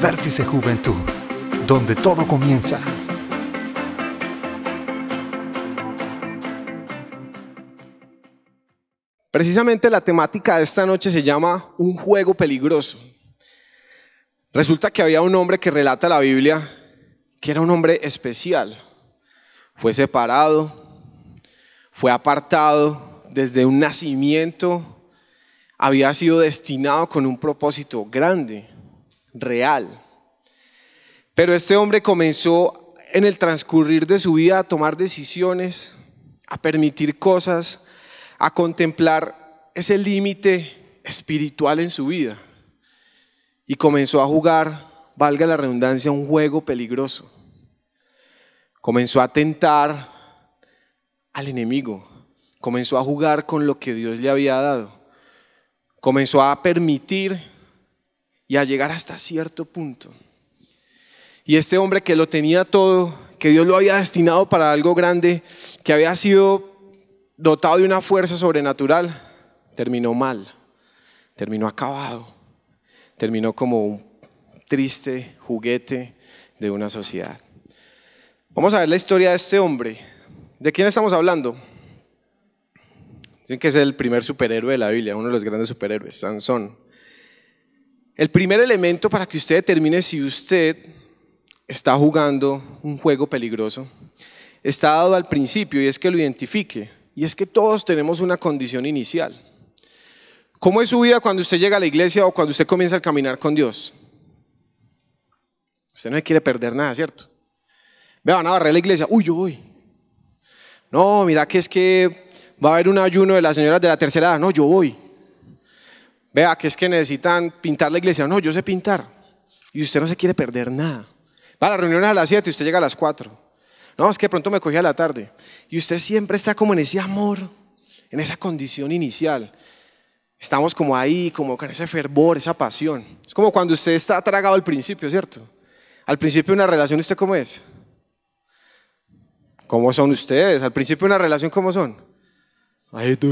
Vértice Juventud, donde todo comienza. Precisamente la temática de esta noche se llama Un juego peligroso. Resulta que había un hombre que relata la Biblia que era un hombre especial. Fue separado, fue apartado desde un nacimiento, había sido destinado con un propósito grande real. Pero este hombre comenzó en el transcurrir de su vida a tomar decisiones, a permitir cosas, a contemplar ese límite espiritual en su vida. Y comenzó a jugar, valga la redundancia, un juego peligroso. Comenzó a tentar al enemigo. Comenzó a jugar con lo que Dios le había dado. Comenzó a permitir y a llegar hasta cierto punto. Y este hombre que lo tenía todo, que Dios lo había destinado para algo grande, que había sido dotado de una fuerza sobrenatural, terminó mal, terminó acabado, terminó como un triste juguete de una sociedad. Vamos a ver la historia de este hombre. ¿De quién estamos hablando? Dicen que es el primer superhéroe de la Biblia, uno de los grandes superhéroes, Sansón. El primer elemento para que usted determine si usted está jugando un juego peligroso está dado al principio y es que lo identifique. Y es que todos tenemos una condición inicial. ¿Cómo es su vida cuando usted llega a la iglesia o cuando usted comienza a caminar con Dios? Usted no quiere perder nada, ¿cierto? Me van a la iglesia. Uy, yo voy. No, mira que es que va a haber un ayuno de las señoras de la tercera edad. No, yo voy vea que es que necesitan pintar la iglesia. No, yo sé pintar. Y usted no se quiere perder nada. Va a la reunión a las 7 y usted llega a las 4. No, es que pronto me cogí a la tarde. Y usted siempre está como en ese amor, en esa condición inicial. Estamos como ahí, como con ese fervor, esa pasión. Es como cuando usted está tragado al principio, ¿cierto? Al principio de una relación, ¿usted cómo es? ¿Cómo son ustedes? Al principio de una relación, ¿cómo son? Ay, tú,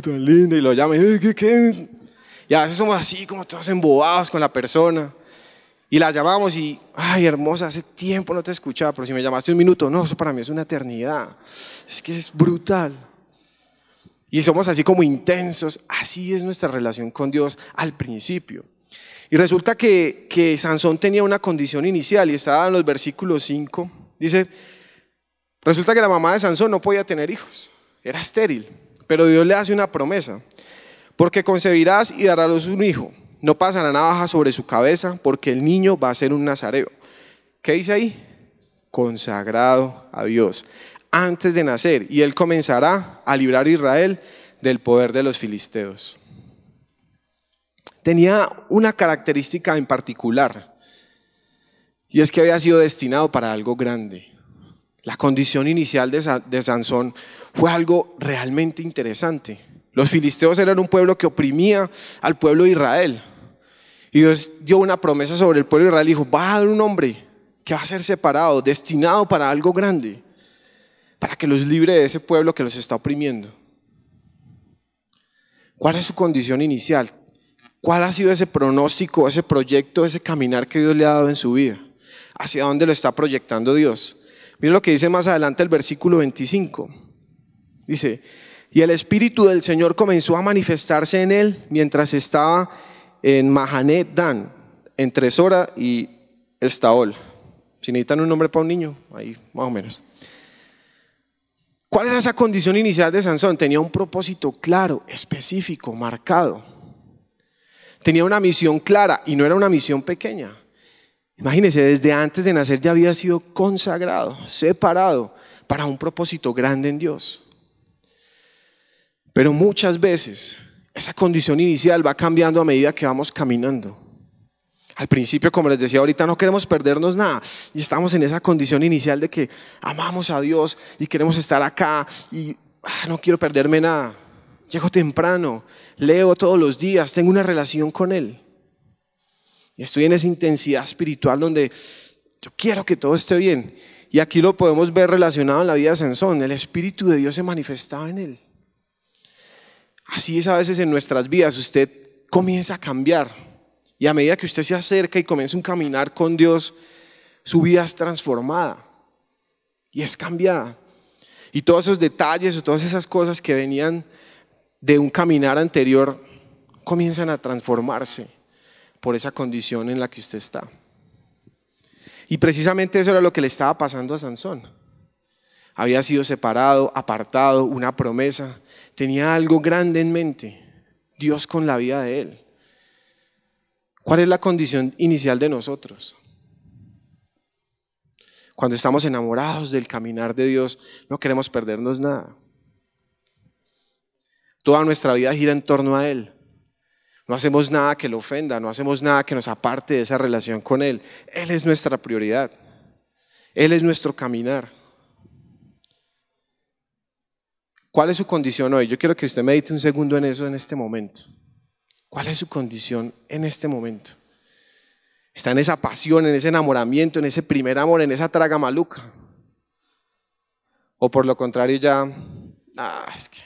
tan linda, y lo llaman, ¿qué, qué? Y a veces somos así, como todos embobados con la persona. Y la llamamos y, ay, hermosa, hace tiempo no te escuchaba, pero si me llamaste un minuto, no, eso para mí es una eternidad. Es que es brutal. Y somos así como intensos. Así es nuestra relación con Dios al principio. Y resulta que, que Sansón tenía una condición inicial y estaba en los versículos 5. Dice, resulta que la mamá de Sansón no podía tener hijos, era estéril, pero Dios le hace una promesa porque concebirás y darás a luz un hijo. No pasará navaja sobre su cabeza, porque el niño va a ser un nazareo. ¿Qué dice ahí? Consagrado a Dios antes de nacer, y él comenzará a librar a Israel del poder de los filisteos. Tenía una característica en particular, y es que había sido destinado para algo grande. La condición inicial de, Sansón fue algo realmente interesante. Los filisteos eran un pueblo que oprimía al pueblo de Israel. Y Dios dio una promesa sobre el pueblo de Israel y dijo, va a haber un hombre que va a ser separado, destinado para algo grande, para que los libre de ese pueblo que los está oprimiendo. ¿Cuál es su condición inicial? ¿Cuál ha sido ese pronóstico, ese proyecto, ese caminar que Dios le ha dado en su vida? ¿Hacia dónde lo está proyectando Dios? Mira lo que dice más adelante el versículo 25. Dice, y el Espíritu del Señor comenzó a manifestarse en él mientras estaba en Mahanet Dan, entre Sora y Estaol. Si necesitan un nombre para un niño, ahí más o menos. ¿Cuál era esa condición inicial de Sansón? Tenía un propósito claro, específico, marcado. Tenía una misión clara y no era una misión pequeña. Imagínense, desde antes de nacer ya había sido consagrado, separado para un propósito grande en Dios. Pero muchas veces esa condición inicial va cambiando a medida que vamos caminando. Al principio, como les decía ahorita, no queremos perdernos nada y estamos en esa condición inicial de que amamos a Dios y queremos estar acá y ah, no quiero perderme nada. Llego temprano, leo todos los días, tengo una relación con Él. Y estoy en esa intensidad espiritual donde yo quiero que todo esté bien. Y aquí lo podemos ver relacionado en la vida de Sansón. El Espíritu de Dios se manifestaba en Él. Así es a veces en nuestras vidas, usted comienza a cambiar y a medida que usted se acerca y comienza un caminar con Dios, su vida es transformada y es cambiada. Y todos esos detalles o todas esas cosas que venían de un caminar anterior comienzan a transformarse por esa condición en la que usted está. Y precisamente eso era lo que le estaba pasando a Sansón. Había sido separado, apartado, una promesa, tenía algo grande en mente, Dios con la vida de él. ¿Cuál es la condición inicial de nosotros? Cuando estamos enamorados del caminar de Dios, no queremos perdernos nada. Toda nuestra vida gira en torno a Él. No hacemos nada que lo ofenda, no hacemos nada que nos aparte de esa relación con Él. Él es nuestra prioridad. Él es nuestro caminar. ¿Cuál es su condición hoy? Yo quiero que usted medite un segundo en eso en este momento. ¿Cuál es su condición en este momento? Está en esa pasión, en ese enamoramiento, en ese primer amor, en esa traga maluca. O por lo contrario ya, ah, es que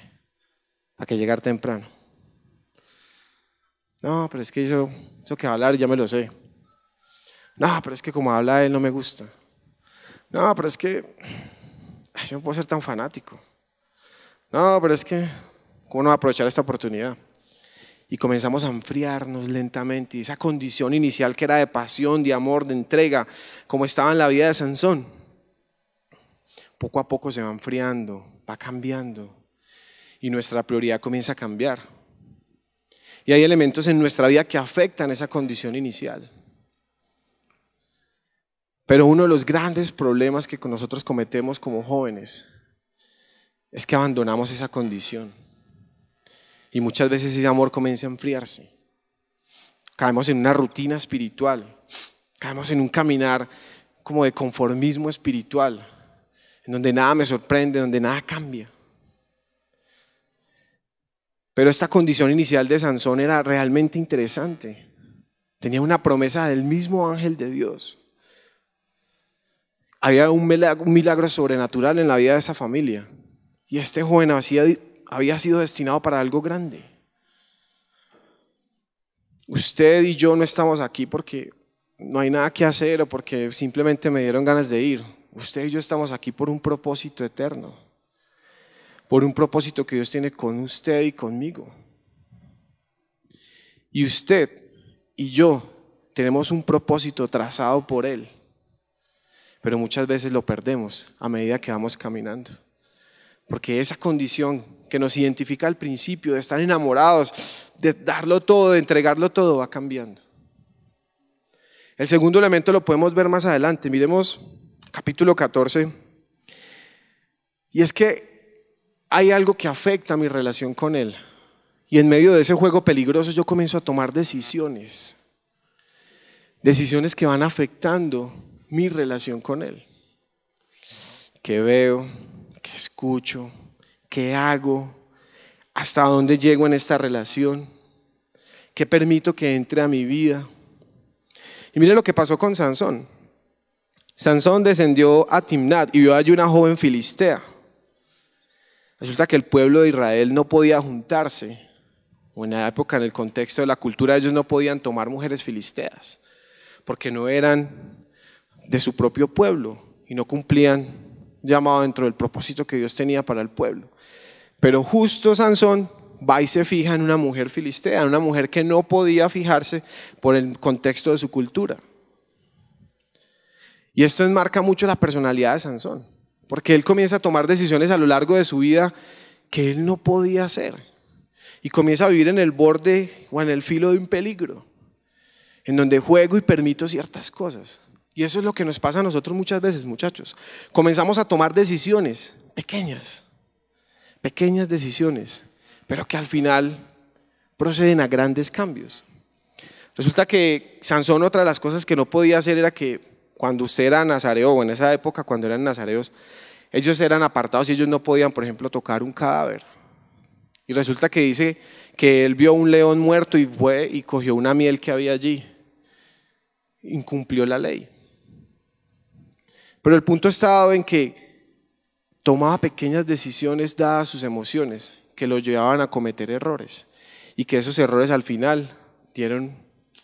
hay que llegar temprano. No, pero es que eso, eso que va a hablar ya me lo sé. No, pero es que como habla él no me gusta. No, pero es que yo no puedo ser tan fanático. No, pero es que, ¿cómo no aprovechar esta oportunidad? Y comenzamos a enfriarnos lentamente. Y esa condición inicial que era de pasión, de amor, de entrega, como estaba en la vida de Sansón, poco a poco se va enfriando, va cambiando. Y nuestra prioridad comienza a cambiar. Y hay elementos en nuestra vida que afectan esa condición inicial. Pero uno de los grandes problemas que nosotros cometemos como jóvenes es que abandonamos esa condición. Y muchas veces ese amor comienza a enfriarse. Caemos en una rutina espiritual. Caemos en un caminar como de conformismo espiritual, en donde nada me sorprende, donde nada cambia. Pero esta condición inicial de Sansón era realmente interesante. Tenía una promesa del mismo ángel de Dios. Había un milagro sobrenatural en la vida de esa familia. Y este joven había sido destinado para algo grande. Usted y yo no estamos aquí porque no hay nada que hacer o porque simplemente me dieron ganas de ir. Usted y yo estamos aquí por un propósito eterno, por un propósito que Dios tiene con usted y conmigo. Y usted y yo tenemos un propósito trazado por Él, pero muchas veces lo perdemos a medida que vamos caminando. Porque esa condición que nos identifica al principio, de estar enamorados, de darlo todo, de entregarlo todo, va cambiando. El segundo elemento lo podemos ver más adelante. Miremos capítulo 14. Y es que hay algo que afecta mi relación con Él. Y en medio de ese juego peligroso yo comienzo a tomar decisiones. Decisiones que van afectando mi relación con Él. que veo? ¿Qué escucho? ¿Qué hago? ¿Hasta dónde llego en esta relación? ¿Qué permito que entre a mi vida? Y mire lo que pasó con Sansón. Sansón descendió a Timnat y vio allí una joven filistea. Resulta que el pueblo de Israel no podía juntarse. O en la época, en el contexto de la cultura, ellos no podían tomar mujeres filisteas porque no eran de su propio pueblo y no cumplían llamado dentro del propósito que Dios tenía para el pueblo. Pero justo Sansón va y se fija en una mujer filistea, una mujer que no podía fijarse por el contexto de su cultura. Y esto enmarca mucho la personalidad de Sansón, porque él comienza a tomar decisiones a lo largo de su vida que él no podía hacer. Y comienza a vivir en el borde o en el filo de un peligro, en donde juego y permito ciertas cosas. Y eso es lo que nos pasa a nosotros muchas veces, muchachos. Comenzamos a tomar decisiones pequeñas, pequeñas decisiones, pero que al final proceden a grandes cambios. Resulta que Sansón otra de las cosas que no podía hacer era que cuando usted era nazareo, o en esa época cuando eran nazareos, ellos eran apartados y ellos no podían, por ejemplo, tocar un cadáver. Y resulta que dice que él vio un león muerto y fue y cogió una miel que había allí. Incumplió la ley. Pero el punto estaba en que tomaba pequeñas decisiones dadas sus emociones que lo llevaban a cometer errores y que esos errores al final dieron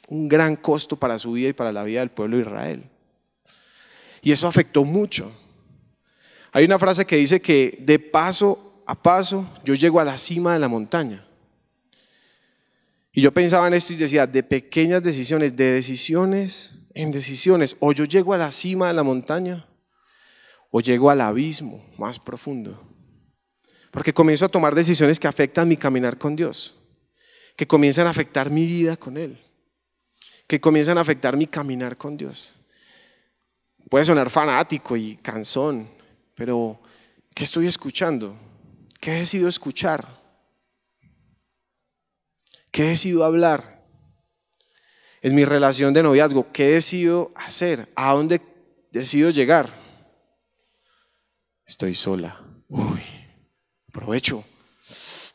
un gran costo para su vida y para la vida del pueblo de Israel. Y eso afectó mucho. Hay una frase que dice que de paso a paso yo llego a la cima de la montaña. Y yo pensaba en esto y decía, de pequeñas decisiones, de decisiones en decisiones. O yo llego a la cima de la montaña o llego al abismo más profundo. Porque comienzo a tomar decisiones que afectan mi caminar con Dios, que comienzan a afectar mi vida con Él, que comienzan a afectar mi caminar con Dios. Puede sonar fanático y cansón, pero ¿qué estoy escuchando? ¿Qué he decidido escuchar? ¿Qué he decidido hablar? es mi relación de noviazgo, ¿qué decido hacer? ¿A dónde decido llegar? Estoy sola. Uy, aprovecho.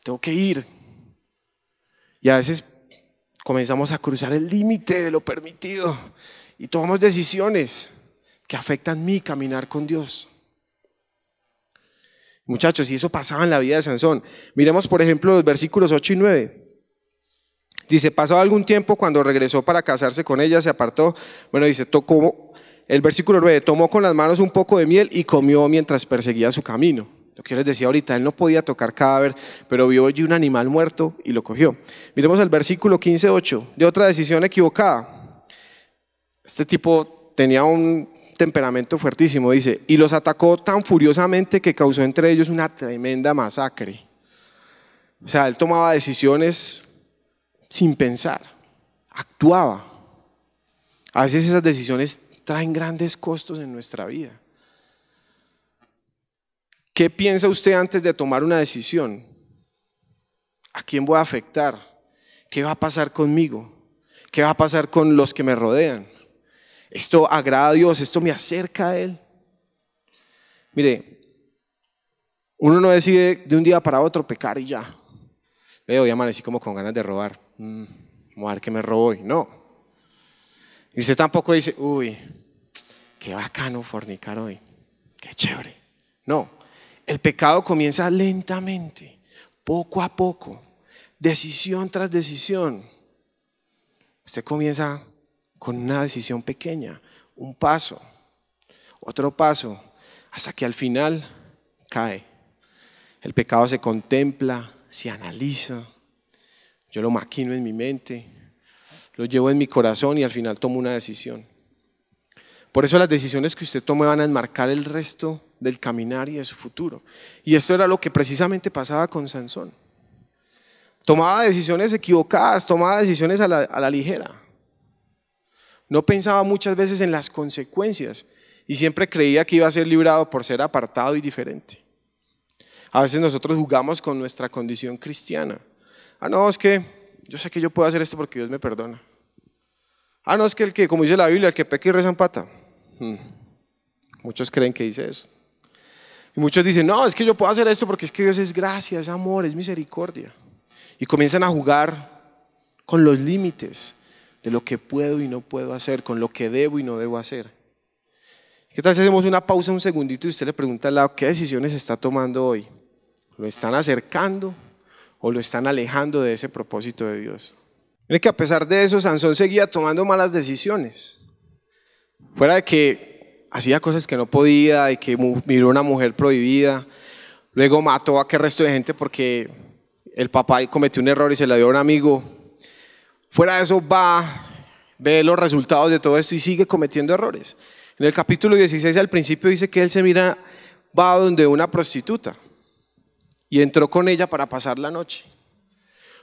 Tengo que ir. Y a veces comenzamos a cruzar el límite de lo permitido y tomamos decisiones que afectan mi caminar con Dios. Muchachos, y eso pasaba en la vida de Sansón. Miremos, por ejemplo, los versículos 8 y 9. Dice, pasó algún tiempo cuando regresó para casarse con ella, se apartó. Bueno, dice, tocó, el versículo 9, tomó con las manos un poco de miel y comió mientras perseguía su camino. Lo que yo les decía ahorita, él no podía tocar cadáver, pero vio allí un animal muerto y lo cogió. Miremos el versículo 15.8, de otra decisión equivocada. Este tipo tenía un temperamento fuertísimo, dice, y los atacó tan furiosamente que causó entre ellos una tremenda masacre. O sea, él tomaba decisiones sin pensar, actuaba. A veces esas decisiones traen grandes costos en nuestra vida. ¿Qué piensa usted antes de tomar una decisión? ¿A quién voy a afectar? ¿Qué va a pasar conmigo? ¿Qué va a pasar con los que me rodean? ¿Esto agrada a Dios? ¿Esto me acerca a Él? Mire, uno no decide de un día para otro pecar y ya. Veo, ya amanecí como con ganas de robar mmm, que me robo hoy. No. Y usted tampoco dice, uy, qué bacano fornicar hoy. Qué chévere. No. El pecado comienza lentamente, poco a poco, decisión tras decisión. Usted comienza con una decisión pequeña, un paso, otro paso, hasta que al final cae. El pecado se contempla, se analiza, yo lo maquino en mi mente, lo llevo en mi corazón y al final tomo una decisión. Por eso las decisiones que usted tome van a enmarcar el resto del caminar y de su futuro. Y esto era lo que precisamente pasaba con Sansón. Tomaba decisiones equivocadas, tomaba decisiones a la, a la ligera. No pensaba muchas veces en las consecuencias y siempre creía que iba a ser librado por ser apartado y diferente. A veces nosotros jugamos con nuestra condición cristiana Ah, no, es que yo sé que yo puedo hacer esto porque Dios me perdona. Ah, no, es que el que, como dice la Biblia, el que peque y reza empata pata. Hmm. Muchos creen que dice eso. Y muchos dicen, no, es que yo puedo hacer esto porque es que Dios es gracia, es amor, es misericordia. Y comienzan a jugar con los límites de lo que puedo y no puedo hacer, con lo que debo y no debo hacer. ¿Qué tal si hacemos una pausa un segundito y usted le pregunta al lado qué decisiones está tomando hoy? ¿Lo están acercando o lo están alejando de ese propósito de Dios. Mire que a pesar de eso, Sansón seguía tomando malas decisiones. Fuera de que hacía cosas que no podía, y que miró a una mujer prohibida, luego mató a qué resto de gente porque el papá cometió un error y se la dio a un amigo. Fuera de eso va, ve los resultados de todo esto y sigue cometiendo errores. En el capítulo 16 al principio dice que él se mira, va donde una prostituta y entró con ella para pasar la noche.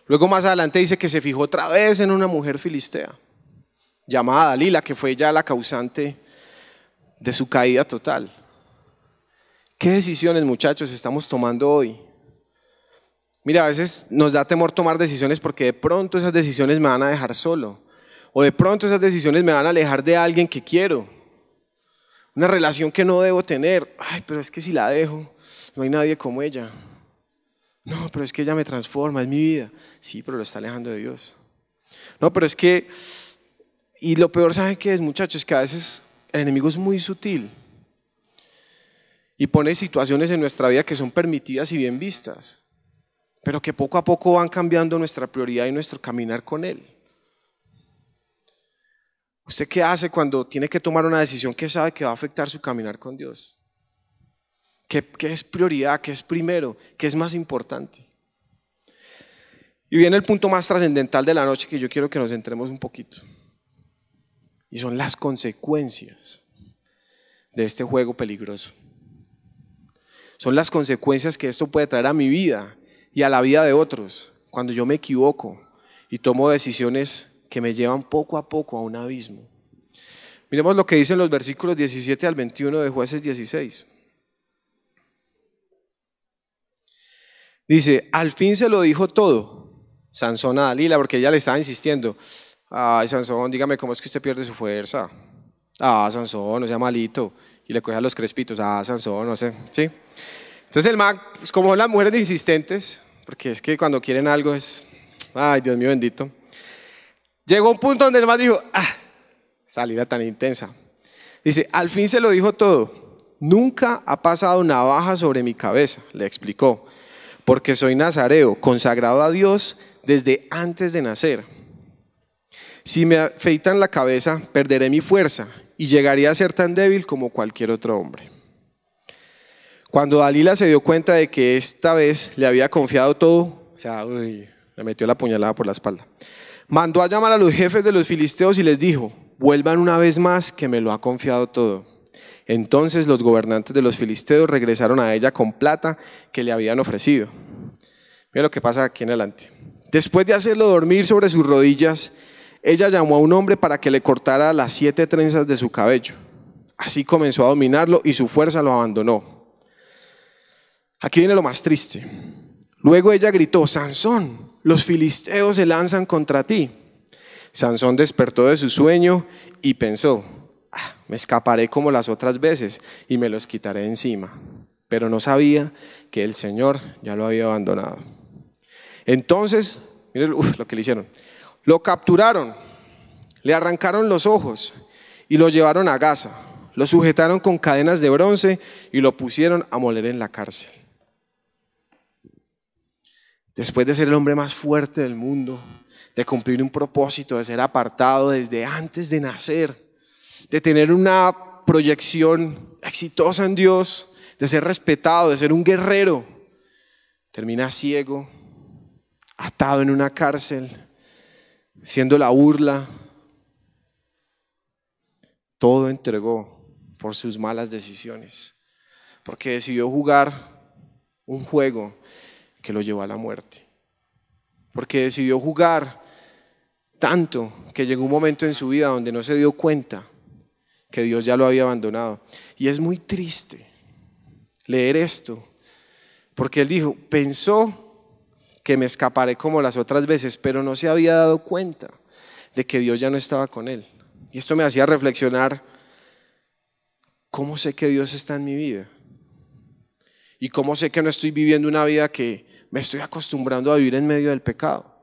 Luego más adelante dice que se fijó otra vez en una mujer filistea, llamada Dalila, que fue ya la causante de su caída total. ¿Qué decisiones, muchachos, estamos tomando hoy? Mira, a veces nos da temor tomar decisiones porque de pronto esas decisiones me van a dejar solo. O de pronto esas decisiones me van a alejar de alguien que quiero. Una relación que no debo tener. Ay, pero es que si la dejo, no hay nadie como ella. No, pero es que ella me transforma, es mi vida. Sí, pero lo está alejando de Dios. No, pero es que, y lo peor, ¿saben qué es, muchachos? es Que a veces el enemigo es muy sutil y pone situaciones en nuestra vida que son permitidas y bien vistas, pero que poco a poco van cambiando nuestra prioridad y nuestro caminar con Él. ¿Usted qué hace cuando tiene que tomar una decisión que sabe que va a afectar su caminar con Dios? ¿Qué, es prioridad? ¿Qué es primero? ¿Qué es más importante? Y viene el punto más trascendental de la noche que yo quiero que nos centremos un poquito. Y son las consecuencias de este juego peligroso. Son las consecuencias que esto puede traer a mi vida y a la vida de otros cuando yo me equivoco y tomo decisiones que me llevan poco a poco a un abismo. Miremos lo que dicen los versículos 17 al 21 de jueces 16. Dice, al fin se lo dijo todo Sansón a Dalila, porque ella le estaba insistiendo. Ay, Sansón, dígame cómo es que usted pierde su fuerza. Ah, Sansón, no sea malito. Y le coge a los crespitos. Ah, Sansón, no sé. ¿Sí? Entonces el man, pues, como son las mujeres insistentes, porque es que cuando quieren algo es, ay, Dios mío bendito. Llegó un punto donde el más dijo, ah, salida tan intensa. Dice, al fin se lo dijo todo. Nunca ha pasado una navaja sobre mi cabeza, le explicó porque soy nazareo, consagrado a Dios desde antes de nacer. Si me afeitan la cabeza, perderé mi fuerza y llegaría a ser tan débil como cualquier otro hombre. Cuando Dalila se dio cuenta de que esta vez le había confiado todo, o sea, le metió la puñalada por la espalda, mandó a llamar a los jefes de los filisteos y les dijo, vuelvan una vez más que me lo ha confiado todo. Entonces los gobernantes de los filisteos regresaron a ella con plata que le habían ofrecido. Mira lo que pasa aquí en adelante. Después de hacerlo dormir sobre sus rodillas, ella llamó a un hombre para que le cortara las siete trenzas de su cabello. Así comenzó a dominarlo y su fuerza lo abandonó. Aquí viene lo más triste. Luego ella gritó, Sansón, los filisteos se lanzan contra ti. Sansón despertó de su sueño y pensó, Ah, me escaparé como las otras veces y me los quitaré encima. Pero no sabía que el Señor ya lo había abandonado. Entonces, miren lo que le hicieron. Lo capturaron, le arrancaron los ojos y lo llevaron a Gaza. Lo sujetaron con cadenas de bronce y lo pusieron a moler en la cárcel. Después de ser el hombre más fuerte del mundo, de cumplir un propósito, de ser apartado desde antes de nacer, de tener una proyección exitosa en Dios, de ser respetado, de ser un guerrero, termina ciego, atado en una cárcel, siendo la burla. Todo entregó por sus malas decisiones, porque decidió jugar un juego que lo llevó a la muerte, porque decidió jugar tanto que llegó un momento en su vida donde no se dio cuenta que Dios ya lo había abandonado. Y es muy triste leer esto, porque él dijo, pensó que me escaparé como las otras veces, pero no se había dado cuenta de que Dios ya no estaba con él. Y esto me hacía reflexionar, ¿cómo sé que Dios está en mi vida? ¿Y cómo sé que no estoy viviendo una vida que me estoy acostumbrando a vivir en medio del pecado?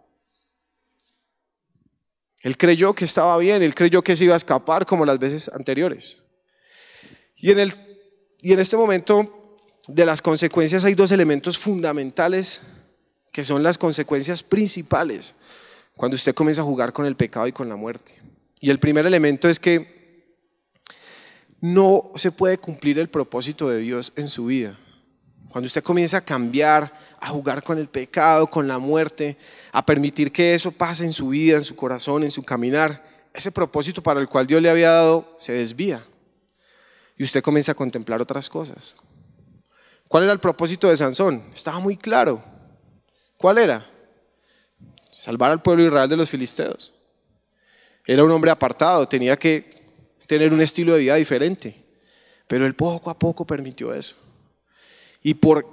Él creyó que estaba bien, él creyó que se iba a escapar como las veces anteriores. Y en, el, y en este momento de las consecuencias hay dos elementos fundamentales que son las consecuencias principales cuando usted comienza a jugar con el pecado y con la muerte. Y el primer elemento es que no se puede cumplir el propósito de Dios en su vida. Cuando usted comienza a cambiar, a jugar con el pecado, con la muerte, a permitir que eso pase en su vida, en su corazón, en su caminar, ese propósito para el cual Dios le había dado se desvía. Y usted comienza a contemplar otras cosas. ¿Cuál era el propósito de Sansón? Estaba muy claro. ¿Cuál era? Salvar al pueblo Israel de los filisteos. Era un hombre apartado, tenía que tener un estilo de vida diferente. Pero él poco a poco permitió eso y por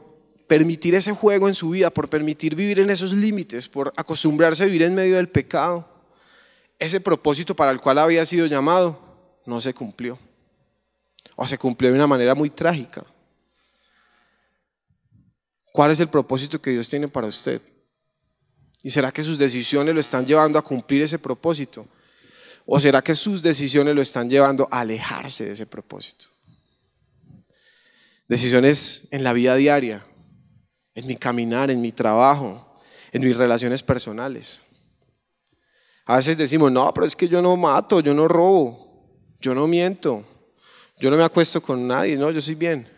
permitir ese juego en su vida, por permitir vivir en esos límites, por acostumbrarse a vivir en medio del pecado, ese propósito para el cual había sido llamado no se cumplió. O se cumplió de una manera muy trágica. ¿Cuál es el propósito que Dios tiene para usted? ¿Y será que sus decisiones lo están llevando a cumplir ese propósito? ¿O será que sus decisiones lo están llevando a alejarse de ese propósito? Decisiones en la vida diaria, en mi caminar, en mi trabajo, en mis relaciones personales. A veces decimos, no, pero es que yo no mato, yo no robo, yo no miento, yo no me acuesto con nadie, no, yo soy bien.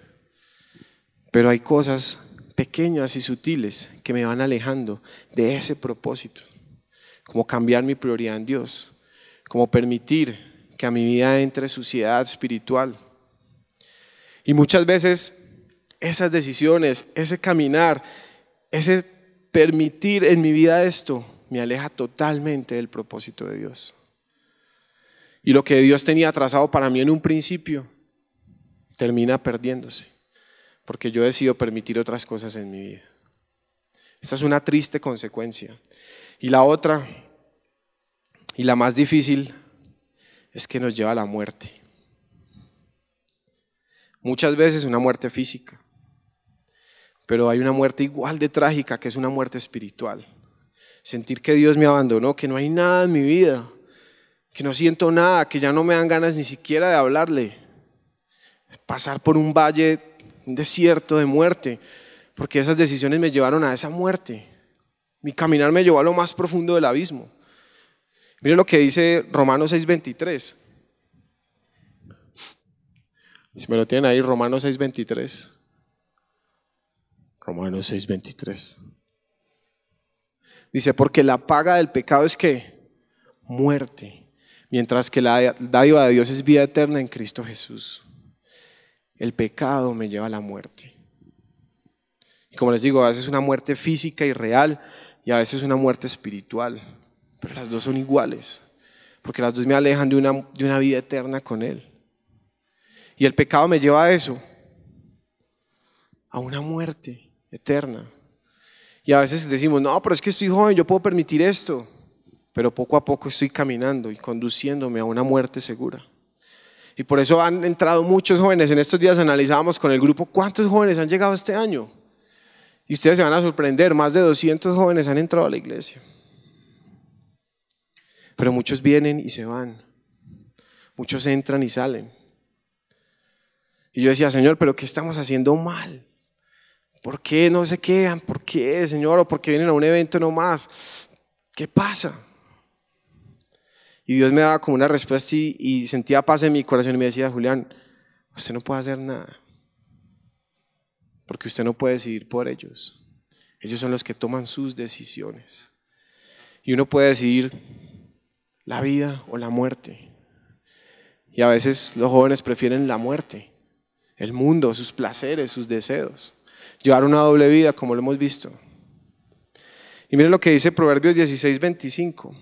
Pero hay cosas pequeñas y sutiles que me van alejando de ese propósito, como cambiar mi prioridad en Dios, como permitir que a mi vida entre suciedad espiritual, y muchas veces esas decisiones, ese caminar, ese permitir en mi vida esto, me aleja totalmente del propósito de Dios. Y lo que Dios tenía trazado para mí en un principio, termina perdiéndose, porque yo decido permitir otras cosas en mi vida. Esa es una triste consecuencia. Y la otra, y la más difícil, es que nos lleva a la muerte. Muchas veces una muerte física, pero hay una muerte igual de trágica que es una muerte espiritual. Sentir que Dios me abandonó, que no hay nada en mi vida, que no siento nada, que ya no me dan ganas ni siquiera de hablarle. Pasar por un valle, un desierto de muerte, porque esas decisiones me llevaron a esa muerte. Mi caminar me llevó a lo más profundo del abismo. Mire lo que dice Romanos 6:23. Si me lo tienen ahí, Romanos 6:23. Romanos 6:23. Dice, porque la paga del pecado es que muerte, mientras que la dádiva de Dios es vida eterna en Cristo Jesús. El pecado me lleva a la muerte. Y como les digo, a veces una muerte física y real y a veces una muerte espiritual, pero las dos son iguales, porque las dos me alejan de de una vida eterna con Él. Y el pecado me lleva a eso, a una muerte eterna. Y a veces decimos, no, pero es que estoy joven, yo puedo permitir esto. Pero poco a poco estoy caminando y conduciéndome a una muerte segura. Y por eso han entrado muchos jóvenes. En estos días analizábamos con el grupo cuántos jóvenes han llegado este año. Y ustedes se van a sorprender, más de 200 jóvenes han entrado a la iglesia. Pero muchos vienen y se van. Muchos entran y salen. Y yo decía, Señor, pero ¿qué estamos haciendo mal? ¿Por qué no se quedan? ¿Por qué, Señor? ¿O por qué vienen a un evento nomás? ¿Qué pasa? Y Dios me daba como una respuesta y, y sentía paz en mi corazón y me decía, Julián, usted no puede hacer nada. Porque usted no puede decidir por ellos. Ellos son los que toman sus decisiones. Y uno puede decidir la vida o la muerte. Y a veces los jóvenes prefieren la muerte el mundo, sus placeres, sus deseos. Llevar una doble vida, como lo hemos visto. Y miren lo que dice Proverbios 16, 25.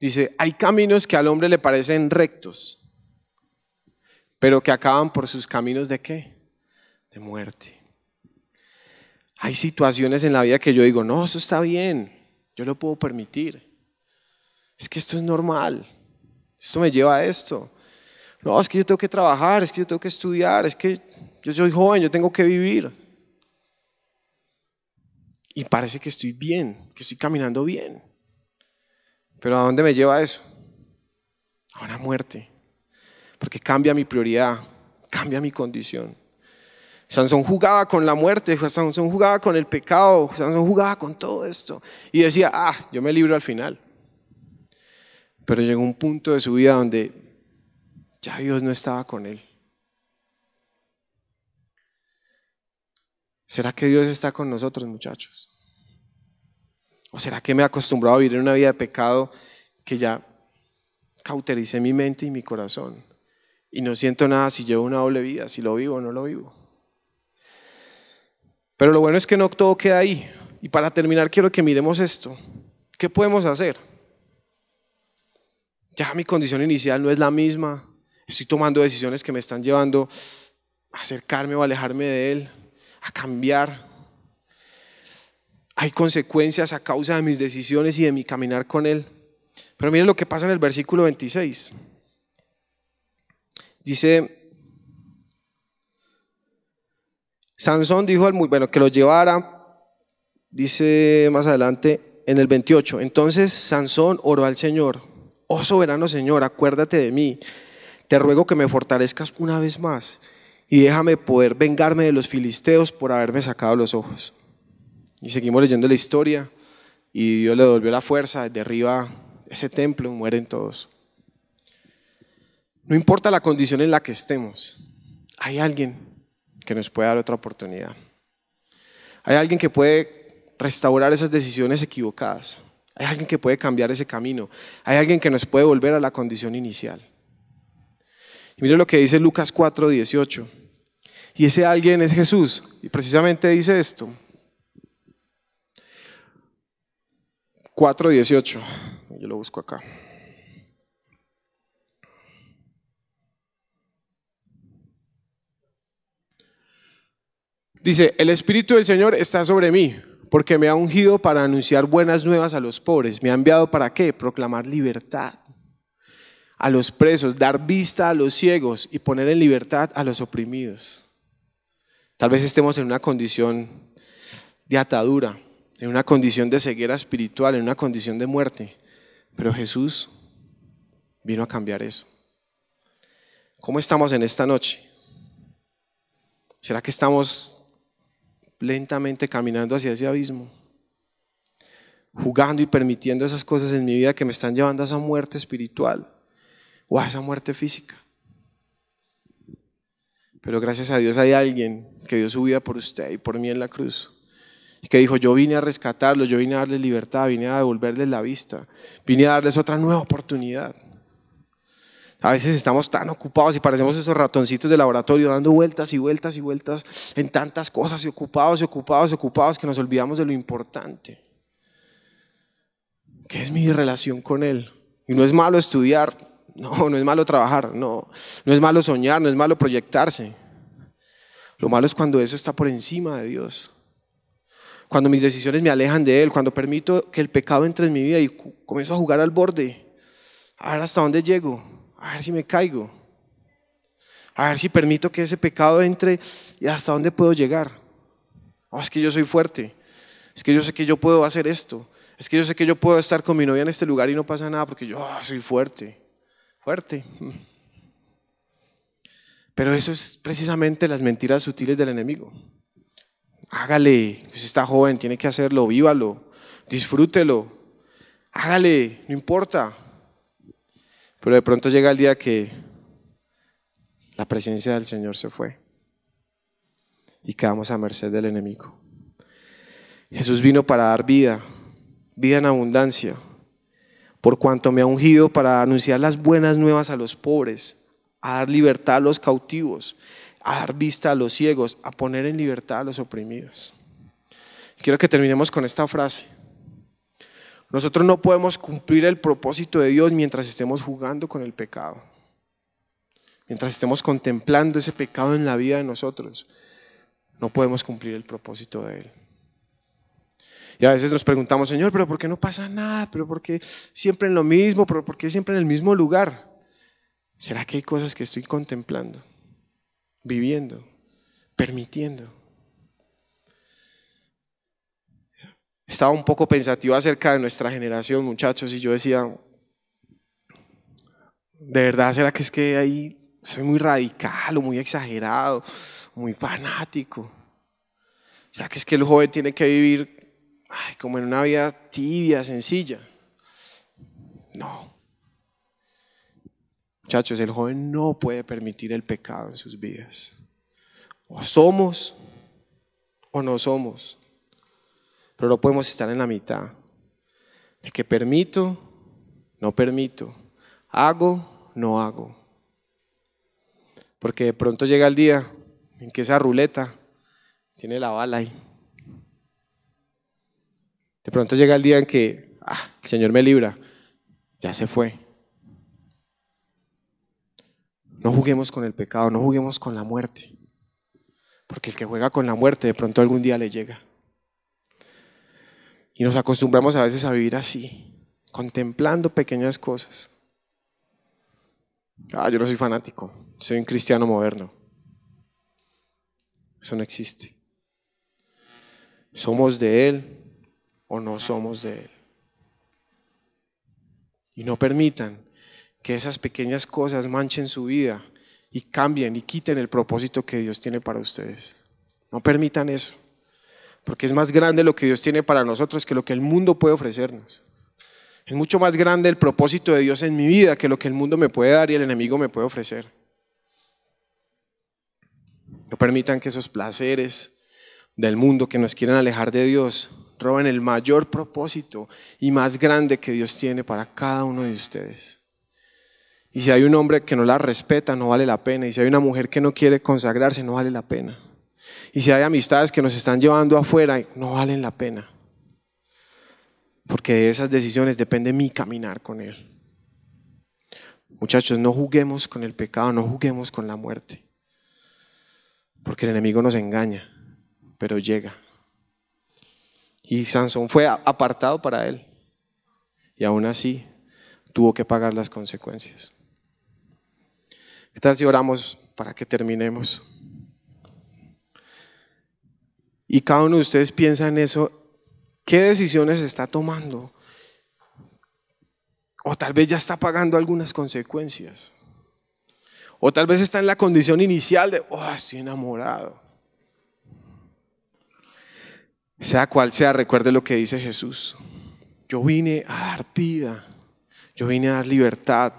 Dice, hay caminos que al hombre le parecen rectos, pero que acaban por sus caminos de qué? De muerte. Hay situaciones en la vida que yo digo, no, eso está bien, yo lo puedo permitir. Es que esto es normal, esto me lleva a esto no, es que yo tengo que trabajar, es que yo tengo que estudiar, es que yo soy joven, yo tengo que vivir. Y parece que estoy bien, que estoy caminando bien. Pero ¿a dónde me lleva eso? A una muerte. Porque cambia mi prioridad, cambia mi condición. Sansón jugaba con la muerte, Sansón jugaba con el pecado, Sansón jugaba con todo esto. Y decía, ah, yo me libro al final. Pero llegó un punto de su vida donde ya Dios no estaba con él. ¿Será que Dios está con nosotros, muchachos? ¿O será que me he acostumbrado a vivir en una vida de pecado que ya cautericé mi mente y mi corazón? Y no siento nada si llevo una doble vida, si lo vivo o no lo vivo. Pero lo bueno es que no todo queda ahí. Y para terminar quiero que miremos esto. ¿Qué podemos hacer? Ya mi condición inicial no es la misma, Estoy tomando decisiones que me están llevando a acercarme o alejarme de Él, a cambiar. Hay consecuencias a causa de mis decisiones y de mi caminar con Él. Pero miren lo que pasa en el versículo 26. Dice, Sansón dijo al muy bueno que lo llevara, dice más adelante en el 28, entonces Sansón oró al Señor, oh soberano Señor, acuérdate de mí te ruego que me fortalezcas una vez más y déjame poder vengarme de los filisteos por haberme sacado los ojos. Y seguimos leyendo la historia y Dios le devolvió la fuerza, derriba ese templo mueren todos. No importa la condición en la que estemos, hay alguien que nos puede dar otra oportunidad. Hay alguien que puede restaurar esas decisiones equivocadas. Hay alguien que puede cambiar ese camino. Hay alguien que nos puede volver a la condición inicial. Y mire lo que dice Lucas 4.18, Y ese alguien es Jesús. Y precisamente dice esto. 4.18, Yo lo busco acá. Dice, el Espíritu del Señor está sobre mí, porque me ha ungido para anunciar buenas nuevas a los pobres. Me ha enviado para qué? Proclamar libertad a los presos, dar vista a los ciegos y poner en libertad a los oprimidos. Tal vez estemos en una condición de atadura, en una condición de ceguera espiritual, en una condición de muerte, pero Jesús vino a cambiar eso. ¿Cómo estamos en esta noche? ¿Será que estamos lentamente caminando hacia ese abismo? Jugando y permitiendo esas cosas en mi vida que me están llevando a esa muerte espiritual o a esa muerte física. Pero gracias a Dios hay alguien que dio su vida por usted y por mí en la cruz. Y que dijo, yo vine a rescatarlos, yo vine a darles libertad, vine a devolverles la vista, vine a darles otra nueva oportunidad. A veces estamos tan ocupados y parecemos esos ratoncitos de laboratorio dando vueltas y vueltas y vueltas en tantas cosas y ocupados y ocupados y ocupados que nos olvidamos de lo importante, que es mi relación con Él. Y no es malo estudiar, no, no es malo trabajar, no, no es malo soñar, no es malo proyectarse. Lo malo es cuando eso está por encima de Dios. Cuando mis decisiones me alejan de Él, cuando permito que el pecado entre en mi vida y comienzo a jugar al borde, a ver hasta dónde llego, a ver si me caigo, a ver si permito que ese pecado entre y hasta dónde puedo llegar. es que yo soy fuerte, es que yo sé que yo puedo hacer esto, es que yo sé que yo puedo estar con mi novia en este lugar y no pasa nada porque yo ah, soy fuerte. Pero eso es precisamente las mentiras sutiles del enemigo. Hágale, si pues está joven, tiene que hacerlo, vívalo, disfrútelo, hágale, no importa. Pero de pronto llega el día que la presencia del Señor se fue y quedamos a merced del enemigo. Jesús vino para dar vida, vida en abundancia por cuanto me ha ungido para anunciar las buenas nuevas a los pobres, a dar libertad a los cautivos, a dar vista a los ciegos, a poner en libertad a los oprimidos. Quiero que terminemos con esta frase. Nosotros no podemos cumplir el propósito de Dios mientras estemos jugando con el pecado, mientras estemos contemplando ese pecado en la vida de nosotros. No podemos cumplir el propósito de Él. Y a veces nos preguntamos, Señor, pero ¿por qué no pasa nada? ¿Pero por qué siempre en lo mismo? ¿Pero por qué siempre en el mismo lugar? ¿Será que hay cosas que estoy contemplando, viviendo, permitiendo? Estaba un poco pensativo acerca de nuestra generación, muchachos, y yo decía, de verdad, ¿será que es que ahí soy muy radical o muy exagerado, muy fanático? ¿Será que es que el joven tiene que vivir ay, como en una vida tibia, sencilla. No. Muchachos, el joven no puede permitir el pecado en sus vidas. O somos o no somos. Pero no podemos estar en la mitad. De que permito, no permito. Hago, no hago. Porque de pronto llega el día en que esa ruleta tiene la bala ahí. De pronto llega el día en que, ah, el Señor me libra, ya se fue. No juguemos con el pecado, no juguemos con la muerte. Porque el que juega con la muerte de pronto algún día le llega. Y nos acostumbramos a veces a vivir así, contemplando pequeñas cosas. Ah, yo no soy fanático, soy un cristiano moderno. Eso no existe. Somos de Él, o no somos de Él. Y no permitan que esas pequeñas cosas manchen su vida y cambien y quiten el propósito que Dios tiene para ustedes. No permitan eso, porque es más grande lo que Dios tiene para nosotros que lo que el mundo puede ofrecernos. Es mucho más grande el propósito de Dios en mi vida que lo que el mundo me puede dar y el enemigo me puede ofrecer. No permitan que esos placeres del mundo que nos quieren alejar de Dios roben el mayor propósito y más grande que Dios tiene para cada uno de ustedes. Y si hay un hombre que no la respeta, no vale la pena. Y si hay una mujer que no quiere consagrarse, no vale la pena. Y si hay amistades que nos están llevando afuera, no valen la pena. Porque de esas decisiones depende mi caminar con Él. Muchachos, no juguemos con el pecado, no juguemos con la muerte. Porque el enemigo nos engaña, pero llega. Y Sansón fue apartado para él. Y aún así tuvo que pagar las consecuencias. ¿Qué tal si oramos para que terminemos? Y cada uno de ustedes piensa en eso. ¿Qué decisiones está tomando? O tal vez ya está pagando algunas consecuencias. O tal vez está en la condición inicial de, oh, estoy enamorado. Sea cual sea, recuerde lo que dice Jesús. Yo vine a dar vida, yo vine a dar libertad,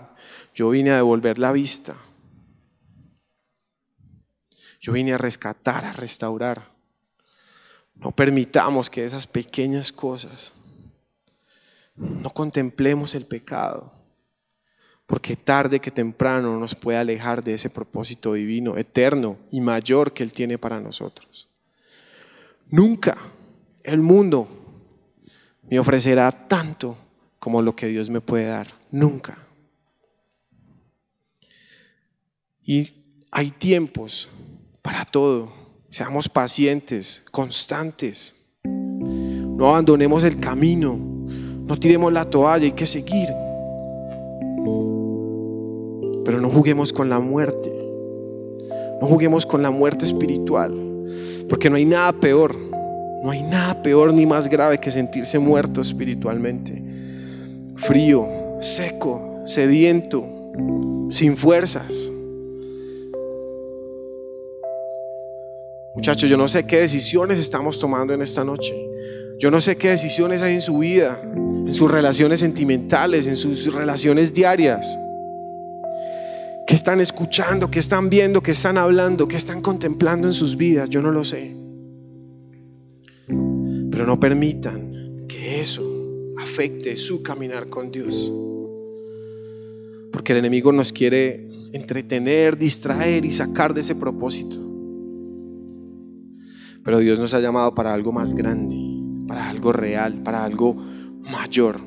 yo vine a devolver la vista, yo vine a rescatar, a restaurar. No permitamos que esas pequeñas cosas, no contemplemos el pecado, porque tarde que temprano nos puede alejar de ese propósito divino, eterno y mayor que Él tiene para nosotros. Nunca el mundo me ofrecerá tanto como lo que Dios me puede dar. Nunca. Y hay tiempos para todo. Seamos pacientes, constantes. No abandonemos el camino. No tiremos la toalla, hay que seguir. Pero no juguemos con la muerte. No juguemos con la muerte espiritual. Porque no hay nada peor no hay nada peor ni más grave que sentirse muerto espiritualmente. Frío, seco, sediento, sin fuerzas. Muchachos, yo no sé qué decisiones estamos tomando en esta noche. Yo no sé qué decisiones hay en su vida, en sus relaciones sentimentales, en sus relaciones diarias. ¿Qué están escuchando? ¿Qué están viendo? ¿Qué están hablando? ¿Qué están contemplando en sus vidas? Yo no lo sé. Pero no permitan que eso afecte su caminar con Dios. Porque el enemigo nos quiere entretener, distraer y sacar de ese propósito. Pero Dios nos ha llamado para algo más grande, para algo real, para algo mayor.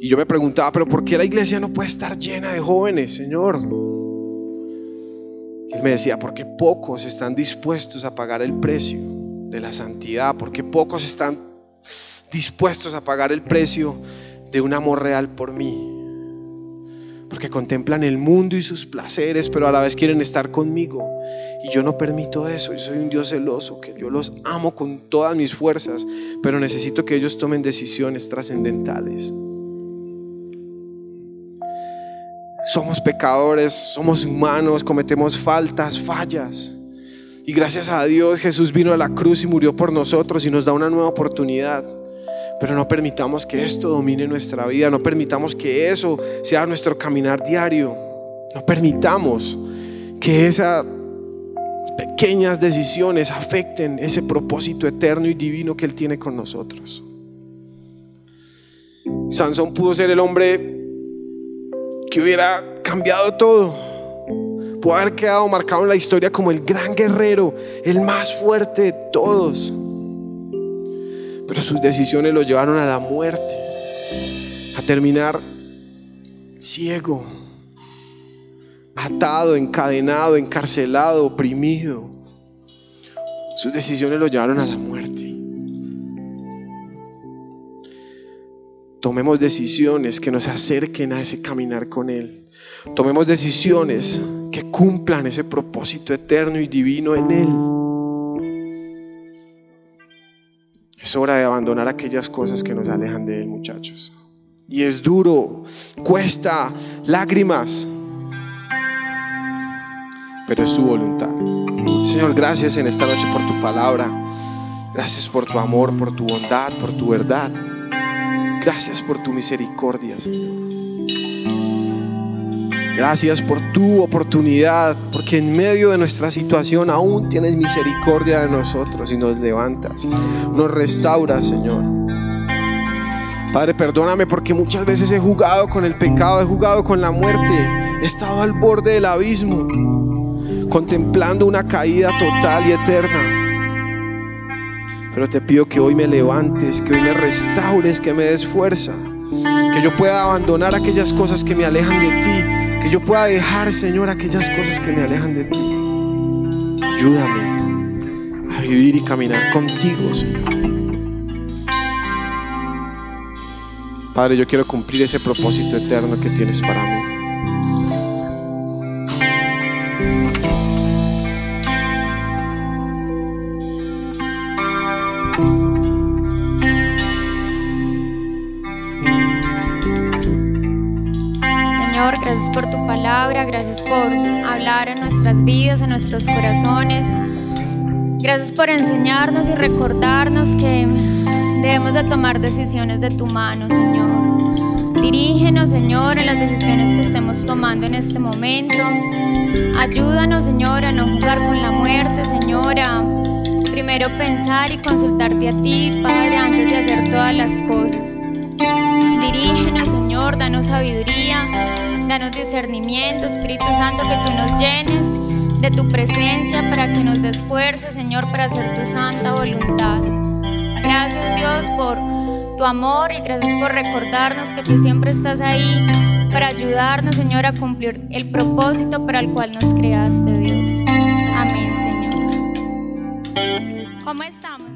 Y yo me preguntaba, pero ¿por qué la iglesia no puede estar llena de jóvenes, Señor? Él me decía, porque pocos están dispuestos a pagar el precio de la santidad, porque pocos están dispuestos a pagar el precio de un amor real por mí. Porque contemplan el mundo y sus placeres, pero a la vez quieren estar conmigo. Y yo no permito eso. Yo soy un Dios celoso, que yo los amo con todas mis fuerzas, pero necesito que ellos tomen decisiones trascendentales. Somos pecadores, somos humanos, cometemos faltas, fallas. Y gracias a Dios Jesús vino a la cruz y murió por nosotros y nos da una nueva oportunidad. Pero no permitamos que esto domine nuestra vida, no permitamos que eso sea nuestro caminar diario. No permitamos que esas pequeñas decisiones afecten ese propósito eterno y divino que Él tiene con nosotros. Sansón pudo ser el hombre que hubiera cambiado todo. Pudo haber quedado marcado en la historia como el gran guerrero, el más fuerte de todos. Pero sus decisiones lo llevaron a la muerte, a terminar ciego, atado, encadenado, encarcelado, oprimido. Sus decisiones lo llevaron a la muerte. tomemos decisiones que nos acerquen a ese caminar con Él. Tomemos decisiones que cumplan ese propósito eterno y divino en Él. Es hora de abandonar aquellas cosas que nos alejan de Él, muchachos. Y es duro, cuesta lágrimas, pero es su voluntad. Señor, gracias en esta noche por tu palabra. Gracias por tu amor, por tu bondad, por tu verdad. Gracias por tu misericordia, Señor. Gracias por tu oportunidad, porque en medio de nuestra situación aún tienes misericordia de nosotros y nos levantas, nos restauras, Señor. Padre, perdóname porque muchas veces he jugado con el pecado, he jugado con la muerte, he estado al borde del abismo, contemplando una caída total y eterna. Pero te pido que hoy me levantes, que hoy me restaures, que me des fuerza, que yo pueda abandonar aquellas cosas que me alejan de ti, que yo pueda dejar, Señor, aquellas cosas que me alejan de ti. Ayúdame a vivir y caminar contigo, Señor. Padre, yo quiero cumplir ese propósito eterno que tienes para mí. gracias por tu palabra, gracias por hablar en nuestras vidas, en nuestros corazones. Gracias por enseñarnos y recordarnos que debemos de tomar decisiones de tu mano, Señor. Dirígenos, Señor, en las decisiones que estemos tomando en este momento. Ayúdanos, Señor, a no jugar con la muerte, Señor, primero pensar y consultarte a ti, Padre, antes de hacer todas las cosas. Dirígenos, Señor, danos sabiduría Danos discernimiento, Espíritu Santo, que tú nos llenes de tu presencia para que nos des Señor, para hacer tu santa voluntad. Gracias, Dios, por tu amor y gracias por recordarnos que tú siempre estás ahí para ayudarnos, Señor, a cumplir el propósito para el cual nos creaste, Dios. Amén, Señor. ¿Cómo estamos?